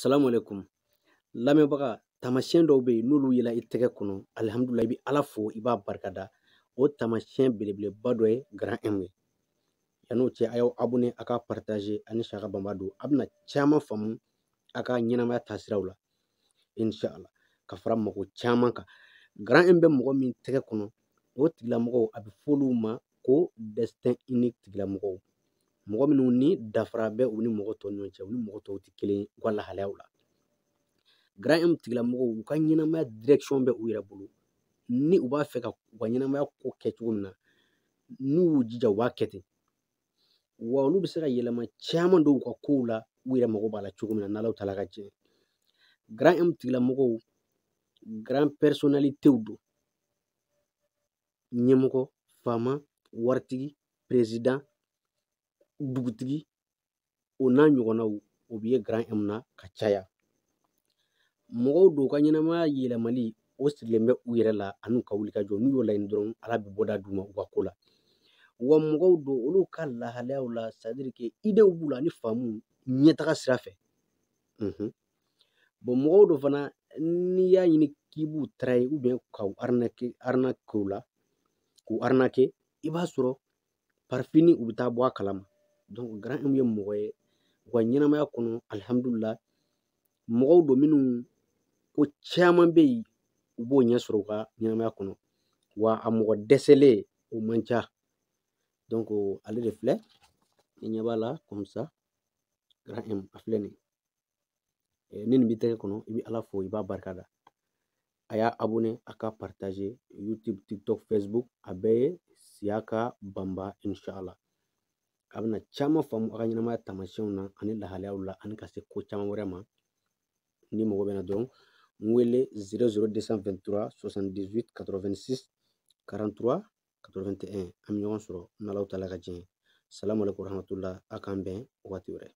salamu alaikum lamɛnbaga taamasiyɛn dɔw bɛ yen n'olu yela i tɛgɛ kɔnɔ alihamudulila i bɛ ala fo i b'a barikada o taamasiyɛn belebeleba dɔ ye garan ɛmu ye yan'o cɛ a y'aw abone a k'a paritaze ani saka banba don a bɛna caman faamu a ka ɲɛnamaya taasiraw la inshala ka fara mɔgɔ caman kan garan ɛmu bɛ mɔgɔ min tɛgɛ kɔnɔ o tigilamɔgɔw a bɛ f'olu ma ko destin unique tigilamɔgɔw mɔgɔ minnu ni dafara bɛ u ni mɔgɔ tɔw ni ɲɔgɔn cɛ u ni mɔgɔ tɔw tɛ kelen ye u ka lahalayaw la grand M tigilamɔgɔw u ka ɲɛnamaya direction bɛ u yɛrɛ bolo ni u b'a fɛ ka u ka ɲɛnamaya ko kɛ cogo min na n'u y'u jija u b'a kɛ ten wa olu bɛ se ka yɛlɛma caman don u ka kow la u yɛrɛ mago b'a la cogo min na n'Alaw taala ka jɛn ye grand M tigilamɔgɔw grand personnalité don ɲɛmɔgɔ faama waritigi président dugutigi o n'a ɲɔgɔnnaw o bi ye Grand M na ka caya mɔgɔw don ka ɲɛnamaya yɛlɛmali o sirilen bɛ u yɛrɛ la ani u ka wulikajɔ n'u y'o laɲini dɔrɔn Ala bɛ bɔda d'u u ka ko la wa mɔgɔw do olu ka lahalayaw la c'est à dire que idew b'u la ani faamu ɲɛtaga sira fɛ bon mɔgɔw don fana n'i y'a ɲini k'i b'u taraye ubiyɛn ka u arnaquer arnaque k'u la k'u arnaquer i b'a sɔrɔ parfini u bɛ taa bɔ a kalama Grand M ye mɔgɔ ye u ka ɲɛnamaya kɔnɔ alihamdulila mɔgɔw do minnu ko caman be yen u b'o ɲɛ sɔrɔ u ka ɲɛnamaya kɔnɔ wa a mɔgɔ dɛsɛlen o man ca ale de filɛ i ɲɛ b'a la komisa Grand M a filɛ nin ni nin b'i tɛgɛ kɔnɔ i bɛ Ala fo i b'a barikada a y'a abonné a k'a partager YouTube TikTok Facebook a bɛɛ ye Siaka Bamba inshallah a bɛna caman faamu a ka ɲɛnamaya taamasiyɛnw na ani lahalayaw la ani ka se ko caman wɛrɛ ma ni mago bɛ na dɔrɔn n wele 00223 78 86 43 81 an bɛ ɲɔgɔn sɔrɔ n'alaw ta la ka jɛ salamu alekum rahamatula a k'an bɛn waati wɛrɛ